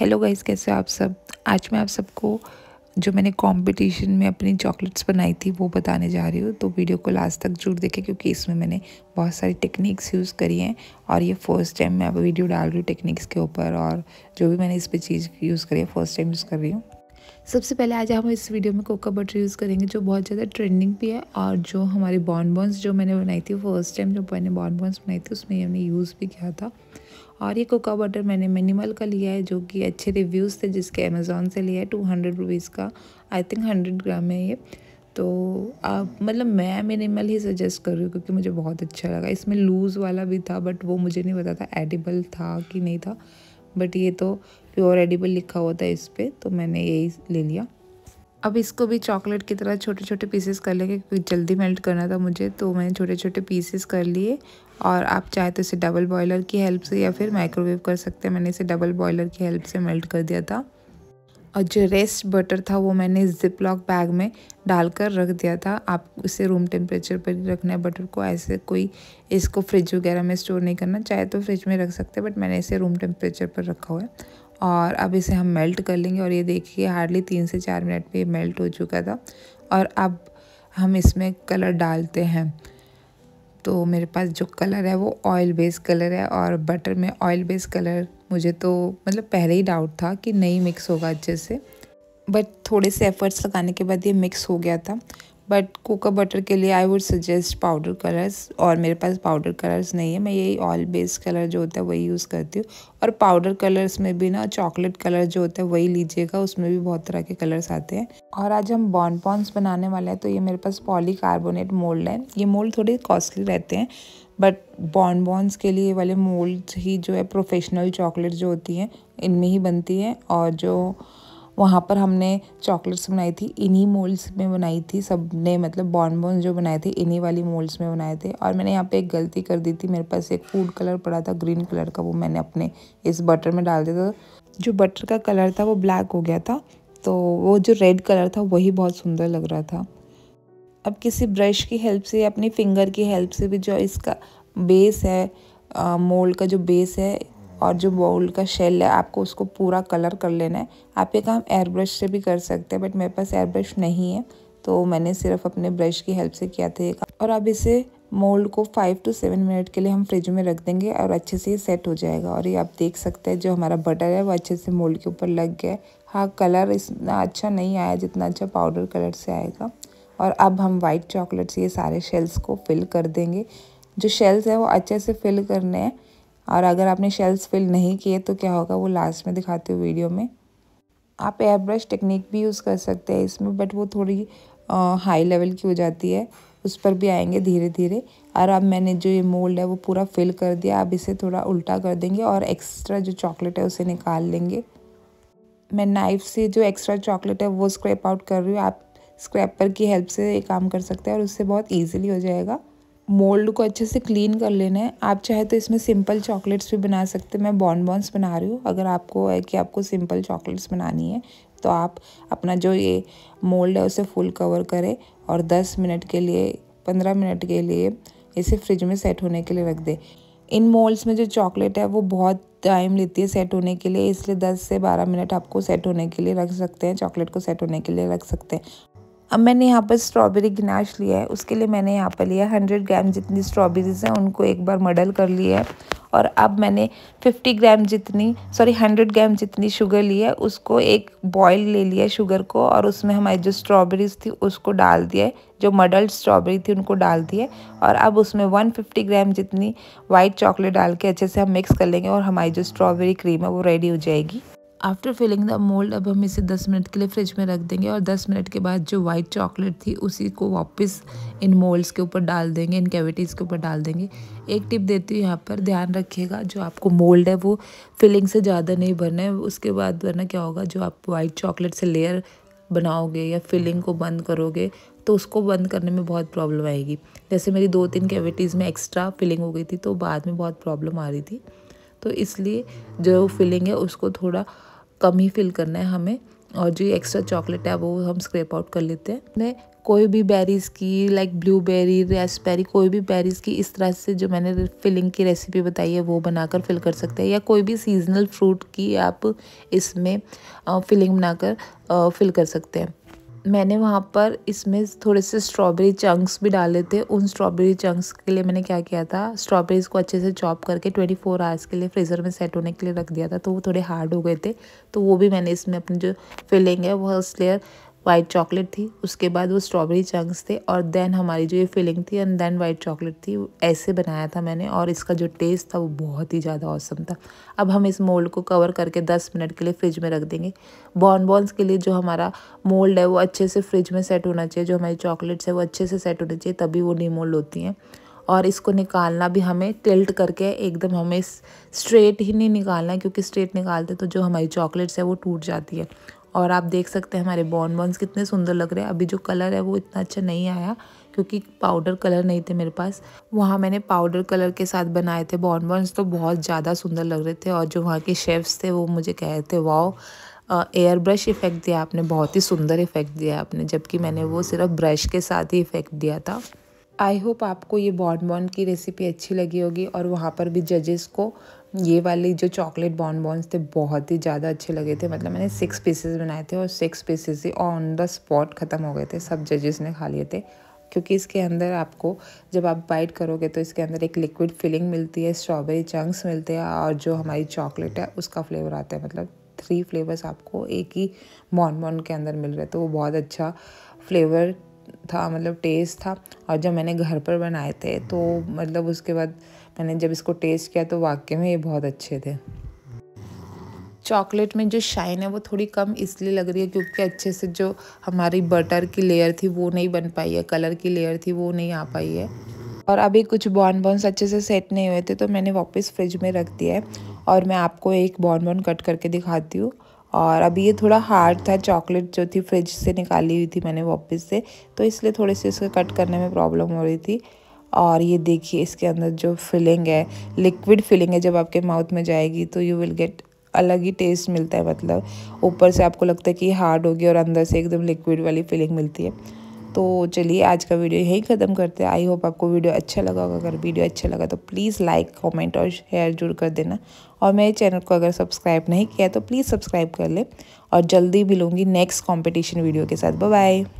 hello guys कैसे हो आप सब आज मैं आप सबको जो मैंने कंपटीशन में अपनी चॉकलेट्स बनाई थी वो बताने जा रही हूँ तो वीडियो को लास्ट तक जरूर देखें क्योंकि इसमें मैंने बहुत सारी टेक्निक्स यूज़ करी हैं और ये फर्स्ट टाइम मैं अब वीडियो डाल रही हूँ टेक्निक्स के ऊपर और जो भी मैंने इस पर चीज़ यूज़ करी है फर्स्ट टाइम यूज़ कर रही हूँ सबसे पहले आज हम इस वीडियो में कोका बटर यूज़ करेंगे जो बहुत ज़्यादा ट्रेंडिंग भी है और जो हमारी बॉन बॉन्स जो मैंने बनाई थी फर्स्ट टाइम जो मैंने बॉन बॉन्स बनाई थी उसमें हमने यूज़ भी किया था और ये कोका बटर मैंने मिनिमल का लिया है जो कि अच्छे रिव्यूज़ थे जिसके अमेज़ोन से लिया है टू हंड्रेड रुपीज़ का आई थिंक हंड्रेड ग्राम है ये तो आप मतलब मैं मिनिमल ही सजेस्ट कर रही हूँ क्योंकि मुझे बहुत अच्छा लगा इसमें लूज़ वाला भी था बट वो मुझे नहीं पता था एडिबल था कि नहीं था बट ये तो प्योर एडिबल लिखा हुआ था इस पर तो मैंने यही ले लिया अब इसको भी चॉकलेट की तरह छोटे छोटे पीसेस कर लेंगे क्योंकि जल्दी मेल्ट करना था मुझे तो मैंने छोटे छोटे पीसेस कर लिए और आप चाहे तो इसे डबल बॉयलर की हेल्प से या फिर माइक्रोवेव कर सकते हैं मैंने इसे डबल बॉयलर की हेल्प से मेल्ट कर दिया था और जो रेस्ट बटर था वो मैंने जिप लॉक बैग में डालकर रख दिया था आप इसे रूम टेम्परेचर पर ही रखना है बटर को ऐसे कोई इसको फ्रिज वगैरह में स्टोर नहीं करना चाहे तो फ्रिज में रख सकते बट मैंने इसे रूम टेम्परेचर पर रखा हुआ है और अब इसे हम मेल्ट कर लेंगे और ये देखिए हार्डली तीन से चार मिनट में मेल्ट हो चुका था और अब हम इसमें कलर डालते हैं तो मेरे पास जो कलर है वो ऑयल बेस्ड कलर है और बटर में ऑयल बेस्ड कलर मुझे तो मतलब पहले ही डाउट था कि नहीं मिक्स होगा अच्छे से बट थोड़े से एफर्ट्स लगाने के बाद ये मिक्स हो गया था बट कोका बटर के लिए I would suggest powder colours और मेरे पास पाउडर कलर्स नहीं है मैं यही ऑयल बेस्ड कलर जो होता है वही यूज़ करती हूँ और पाउडर कलर्स में भी ना चॉकलेट कलर जो होता है वही लीजिएगा उसमें भी बहुत तरह के कलर्स आते हैं और आज हम बॉनपॉन्स बनाने वाले हैं तो ये मेरे पास पॉलीकार्बोनेट मोल्ड है ये मोल्ड थोड़े कॉस्टली रहते हैं बट बॉनबॉन्स के लिए वाले मोल्ड ही जो है प्रोफेशनल चॉकलेट जो होती हैं इनमें ही बनती हैं और जो वहाँ पर हमने चॉकलेट्स बनाई थी इन्हीं मोल्ड्स में बनाई थी सब ने मतलब बॉन बॉन्स जो बनाए थे इन्हीं वाली मोल्ड्स में बनाए थे और मैंने यहाँ पे एक गलती कर दी थी मेरे पास एक फूड कलर पड़ा था ग्रीन कलर का वो मैंने अपने इस बटर में डाल दिया था जो बटर का कलर था वो ब्लैक हो गया था तो वो जो रेड कलर था वही बहुत सुंदर लग रहा था अब किसी ब्रश की हेल्प से अपनी फिंगर की हेल्प से भी जो इसका बेस है मोल्ड का जो बेस है और जो बाउल का शेल है आपको उसको पूरा कलर कर लेना है आप ये काम एयर ब्रश से भी कर सकते हैं बट मेरे पास एयर ब्रश नहीं है तो मैंने सिर्फ अपने ब्रश की हेल्प से किया था ये काम और अब इसे मोल्ड को फाइव टू सेवन मिनट के लिए हम फ्रिज में रख देंगे और अच्छे से ये सेट हो जाएगा और ये आप देख सकते हैं जो हमारा बटर है वो अच्छे से मोल्ड के ऊपर लग गया हाँ कलर इतना अच्छा नहीं आया जितना अच्छा पाउडर कलर से आएगा और अब हम वाइट चॉकलेट से ये सारे शेल्स को फिल कर देंगे जो शेल्स हैं वो अच्छे से फिल करने हैं और अगर आपने शेल्स फिल नहीं किए तो क्या होगा वो लास्ट में दिखाती हूँ वीडियो में आप एयर ब्रश टेक्निक भी यूज़ कर सकते हैं इसमें बट वो थोड़ी हाई लेवल की हो जाती है उस पर भी आएंगे धीरे धीरे और अब मैंने जो ये मोल्ड है वो पूरा फिल कर दिया अब इसे थोड़ा उल्टा कर देंगे और एक्स्ट्रा जो चॉकलेट है उसे निकाल लेंगे मैं नाइफ से जो एक्स्ट्रा चॉकलेट है वो स्क्रैप आउट कर रही हूँ आप स्क्रैपर की हेल्प से ये काम कर सकते हैं और उससे बहुत ईजिली हो जाएगा मोल्ड को अच्छे से क्लीन कर लेना है आप चाहे तो इसमें सिंपल चॉकलेट्स भी बना सकते हैं मैं बॉन्स बना रही हूँ अगर आपको है कि आपको सिंपल चॉकलेट्स बनानी है तो आप अपना जो ये मोल्ड है उसे फुल कवर करें और 10 मिनट के लिए 15 मिनट के लिए इसे फ्रिज में सेट होने के लिए रख दे इन मोल्ड्स में जो चॉकलेट है वो बहुत टाइम लेती है सेट होने के लिए इसलिए 10 से 12 मिनट आपको सेट होने के लिए रख सकते हैं चॉकलेट को सेट होने के लिए रख सकते हैं अब मैंने यहाँ पर स्ट्रॉबेरी गिनाश लिया है उसके लिए मैंने यहाँ पर लिया हंड्रेड ग्राम जितनी स्ट्रॉबेरीज हैं उनको एक बार मडल कर लिया है और अब मैंने फिफ्टी ग्राम जितनी सॉरी हंड्रेड ग्राम जितनी शुगर ली है उसको एक बॉयल ले लिया शुगर को और उसमें हमारी जो स्ट्रॉबेरीज थी उसको डाल दिया है जो मडल्ड स्ट्रॉबेरी थी उनको डाल दिए और अब उसमें फिफ्टी ग्राम जितनी वाइट चॉकलेट डाल के अच्छे से हम मिक्स कर लेंगे और हमारी जो स्ट्रॉबेरी क्रीम है वो रेडी हो जाएगी आफ्टर फिलिंग द मोल्ड अब हम इसे 10 मिनट के लिए फ्रिज में रख देंगे और 10 मिनट के बाद जो वाइट चॉकलेट थी उसी को वापस इन मोल्ड्स के ऊपर डाल देंगे इन कैविटीज़ के ऊपर डाल देंगे एक टिप देती हूँ यहाँ पर ध्यान रखिएगा जो आपको मोल्ड है वो फिलिंग से ज़्यादा नहीं भरना है उसके बाद वरना क्या होगा जो आप वाइट चॉकलेट से लेयर बनाओगे या फिलिंग को बंद करोगे तो उसको बंद करने में बहुत प्रॉब्लम आएगी जैसे मेरी दो तीन कैविटीज़ में एक्स्ट्रा फिलिंग हो गई थी तो बाद में बहुत प्रॉब्लम आ रही थी तो इसलिए जो फिलिंग है उसको थोड़ा कम ही फिल करना है हमें और जो एक्स्ट्रा चॉकलेट है वो हम स्क्रेप आउट कर लेते हैं मैं कोई भी बेरीज़ की लाइक ब्लूबेरी रेसबेरी कोई भी बेरीज़ की इस तरह से जो मैंने फिलिंग की रेसिपी बताई है वो बनाकर फिल कर सकते हैं या कोई भी सीजनल फ्रूट की आप इसमें फिलिंग बनाकर फिल कर सकते हैं मैंने वहाँ पर इसमें थोड़े से स्ट्रॉबेरी चंक्स भी डाले थे उन स्ट्रॉबेरी चंक्स के लिए मैंने क्या किया था स्ट्रॉबेरीज को अच्छे से चॉप करके 24 फोर आवर्स के लिए फ्रीज़र में सेट होने के लिए रख दिया था तो वो थोड़े हार्ड हो गए थे तो वो भी मैंने इसमें अपनी जो फिलिंग है वो उस लेयर वाइट चॉकलेट थी उसके बाद वो स्ट्रॉबेरी चंक्स थे और देन हमारी जो ये फिलिंग थी एंड देन वाइट चॉकलेट थी ऐसे बनाया था मैंने और इसका जो टेस्ट था वो बहुत ही ज़्यादा औसम था अब हम इस मोल्ड को कवर करके दस मिनट के लिए फ्रिज में रख देंगे बॉनबॉन्स के लिए जो हमारा मोल्ड है वो अच्छे से फ्रिज में सेट होना चाहिए जो हमारी चॉकलेट्स है वो अच्छे से सेट होनी चाहिए तभी वो मोल्ड होती हैं और इसको निकालना भी हमें टिल्ट करके एकदम हमें स्ट्रेट ही नहीं निकालना है क्योंकि स्ट्रेट निकालते तो जो हमारी चॉकलेट्स है वो टूट जाती है और आप देख सकते हैं हमारे बॉन बॉन्स कितने सुंदर लग रहे हैं अभी जो कलर है वो इतना अच्छा नहीं आया क्योंकि पाउडर कलर नहीं थे मेरे पास वहाँ मैंने पाउडर कलर के साथ बनाए थे बॉन बॉन्स तो बहुत ज़्यादा सुंदर लग रहे थे और जो वहाँ के शेफ्स थे वो मुझे कह रहे थे वाओ एयर ब्रश इफ़ेक्ट दिया आपने बहुत ही सुंदर इफ़ेक्ट दिया आपने जबकि मैंने वो सिर्फ ब्रश के साथ ही इफ़ेक्ट दिया था आई होप आपको ये बॉन की रेसिपी अच्छी लगी होगी और वहाँ पर भी जजेस को ये वाली जो चॉकलेट बॉन्स थे बहुत ही ज़्यादा अच्छे लगे थे मतलब मैंने सिक्स पीसेस बनाए थे और सिक्स पीसेस ही ऑन द स्पॉट ख़त्म हो गए थे सब जजेस ने खा लिए थे क्योंकि इसके अंदर आपको जब आप बाइट करोगे तो इसके अंदर एक लिक्विड फिलिंग मिलती है स्ट्रॉबेरी चंक्स मिलते हैं और जो हमारी चॉकलेट है उसका फ्लेवर आता है मतलब थ्री फ्लेवर्स आपको एक ही मॉन मॉन के अंदर मिल रहे तो वो बहुत अच्छा फ्लेवर था मतलब टेस्ट था और जब मैंने घर पर बनाए थे तो मतलब उसके बाद मैंने जब इसको टेस्ट किया तो वाकई में ये बहुत अच्छे थे चॉकलेट में जो शाइन है वो थोड़ी कम इसलिए लग रही है क्योंकि अच्छे से जो हमारी बटर की लेयर थी वो नहीं बन पाई है कलर की लेयर थी वो नहीं आ पाई है और अभी कुछ बॉर्न बॉन्स अच्छे से सेट नहीं हुए थे तो मैंने वापस फ्रिज में रख दिया है और मैं आपको एक बॉर्न बॉन कट करके दिखाती हूँ और अभी ये थोड़ा हार्ड था चॉकलेट जो थी फ्रिज से निकाली हुई थी मैंने वापस से तो इसलिए थोड़े से इसको कट करने में प्रॉब्लम हो रही थी और ये देखिए इसके अंदर जो फिलिंग है लिक्विड फिलिंग है जब आपके माउथ में जाएगी तो यू विल गेट अलग ही टेस्ट मिलता है मतलब ऊपर से आपको लगता है कि हार्ड होगी और अंदर से एकदम लिक्विड वाली फीलिंग मिलती है तो चलिए आज का वीडियो यही ख़त्म करते हैं आई होप आपको वीडियो अच्छा लगा होगा अगर वीडियो अच्छा लगा तो प्लीज़ लाइक कमेंट और शेयर जरूर कर देना और मेरे चैनल को अगर सब्सक्राइब नहीं किया तो प्लीज़ सब्सक्राइब कर लें और जल्दी भी लूँगी नेक्स्ट कॉम्पिटिशन वीडियो के साथ बाय